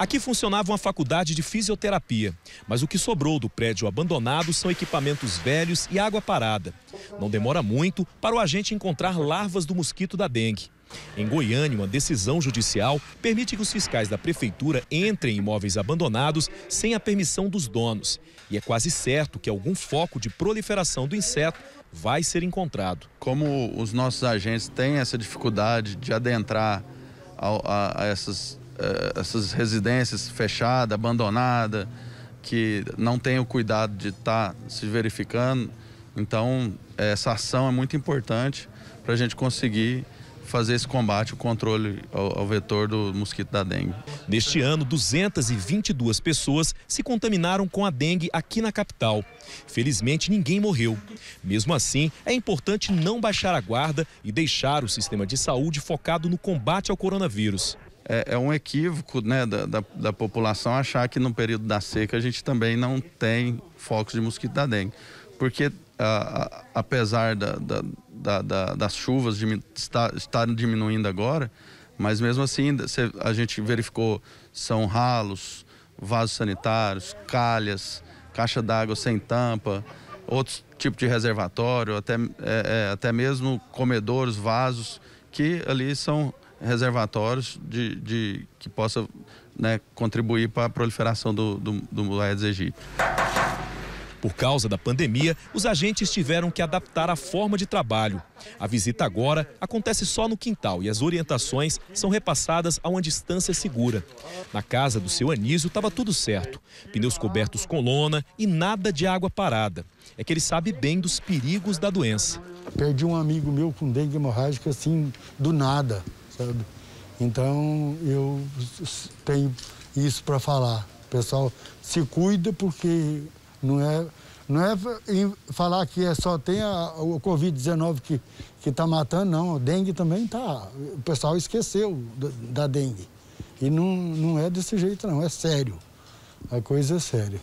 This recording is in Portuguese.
Aqui funcionava uma faculdade de fisioterapia, mas o que sobrou do prédio abandonado são equipamentos velhos e água parada. Não demora muito para o agente encontrar larvas do mosquito da dengue. Em Goiânia, uma decisão judicial permite que os fiscais da prefeitura entrem em imóveis abandonados sem a permissão dos donos. E é quase certo que algum foco de proliferação do inseto vai ser encontrado. Como os nossos agentes têm essa dificuldade de adentrar a, a, a essas eh, essas residências fechadas, abandonadas, que não tem o cuidado de estar tá se verificando. Então, essa ação é muito importante para a gente conseguir fazer esse combate, o controle ao, ao, vetor do mosquito da dengue. Neste ano, 222 pessoas se contaminaram com a dengue aqui na capital. Felizmente, ninguém morreu. Mesmo assim, é importante não baixar a guarda e deixar o sistema de saúde focado no combate ao coronavírus é, é um equívoco né, da, da, da, população achar que no período da seca a gente também não tem focos de mosquito da dengue. Porque a, a, apesar da, das chuvas estar, estarem diminuindo agora, mas mesmo assim a gente verificou são ralos, vasos sanitários, calhas, caixa d'água sem tampa, outros tipos de reservatório, até, é, é, até mesmo comedores, vasos, que ali são reservatórios de, de que possa né, contribuir para a proliferação do, do, do Aedes aegypti. Por causa da pandemia, os agentes tiveram que adaptar a forma de trabalho. A visita agora acontece só no quintal e as orientações são repassadas a uma distância segura. Na casa do seu Anísio estava tudo certo: pneus cobertos com lona e nada de água parada. É que ele sabe bem dos perigos da doença. Perdi um amigo meu com dengue hemorrágica assim, do nada sabe? Então eu tenho isso para falar. pessoal se cuida porque não é não é falar que é só tem a, o Covid-19 que está matando, não. A dengue também está. O pessoal esqueceu da, da dengue. E não, não é desse jeito, não. É sério. A coisa é séria.